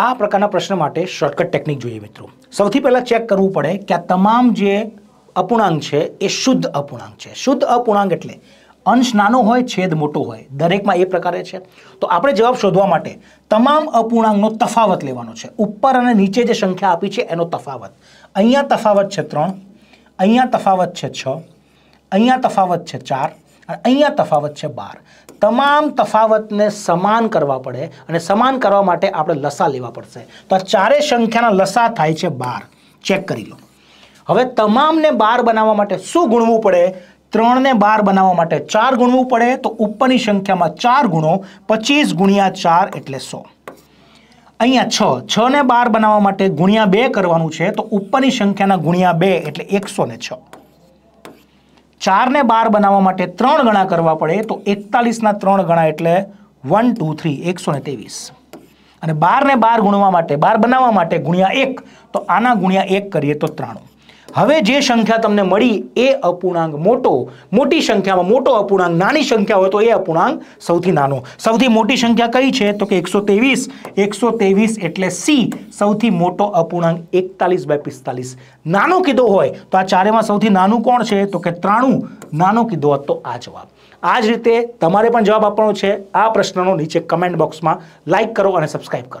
આ પ્રકારના પ્રશ્ન માટે શોર્ટકટ ટેકનિક જોઈએ મિત્રો સૌથી પહેલાં ચેક કરવું પડે કે આ તમામ જે અપૂર્ણાંક છે એ શુદ્ધ અપૂર્ણાંક છે શુદ્ધ અપૂર્ણાંક એટલે અંશ નાનો હોય છેદ મોટો હોય દરેકમાં એ પ્રકારે છે તો આપણે જવાબ શોધવા માટે તમામ અપૂર્ણાંકનો તફાવત લેવાનો છે ઉપર અને નીચે જે સંખ્યા આપી છે એનો તફાવત અહીંયા તફાવત છે ત્રણ અહીંયા તફાવત છે છ અહીંયા તફાવત છે ચાર અને અહીંયા તફાવત છે બાર તમામ તફાવતને સમાન કરવા પડે અને સમાન કરવા માટે આપણે લસા લેવા પડશે તો આ ચારે સંખ્યાના લસા થાય છે બાર ચેક કરી લો હવે તમામને બાર બનાવવા માટે શું ગુણવું પડે ત્રણને બાર બનાવવા માટે ચાર ગુણવું પડે તો ઉપરની સંખ્યામાં ચાર ગુણો પચીસ ગુણ્યા ચાર એટલે સો અહીંયા છ છને બાર બનાવવા માટે ગુણ્યા બે કરવાનું છે તો ઉપરની સંખ્યાના ગુણ્યા બે એટલે એકસો ને છ ચારને બાર બનાવવા માટે ત્રણ ગણા કરવા પડે તો એકતાલીસના ત્રણ ગણા એટલે વન ટુ થ્રી એકસો ને ત્રેવીસ અને બારને બાર ગુણવા માટે બાર બનાવવા માટે ગુણ્યા એક તો આના ગુણ્યા એક કરીએ તો ત્રાણું હવે જે સંખ્યા તમને મળી એ અપૂર્ણાંક મોટો મોટી સંખ્યામાં મોટો અપૂર્ણાંક નાની સંખ્યા હોય તો એ અપૂર્ણાંક સૌથી નાનો સૌથી મોટી સંખ્યા કઈ છે તો કે એકસો ત્રેવીસ એકસો ત્રેવીસ એટલે સી સૌથી મોટો અપૂર્ણાંક એકતાલીસ બાય પિસ્તાલીસ નાનો કીધો હોય તો આ ચારેમાં સૌથી નાનું કોણ છે તો કે ત્રાણું નાનો કીધો હોત તો આ જવાબ આ જ રીતે તમારે પણ જવાબ આપવાનો છે આ પ્રશ્નનો નીચે કમેન્ટ બોક્સમાં લાઇક કરો અને સબસ્ક્રાઈબ કરો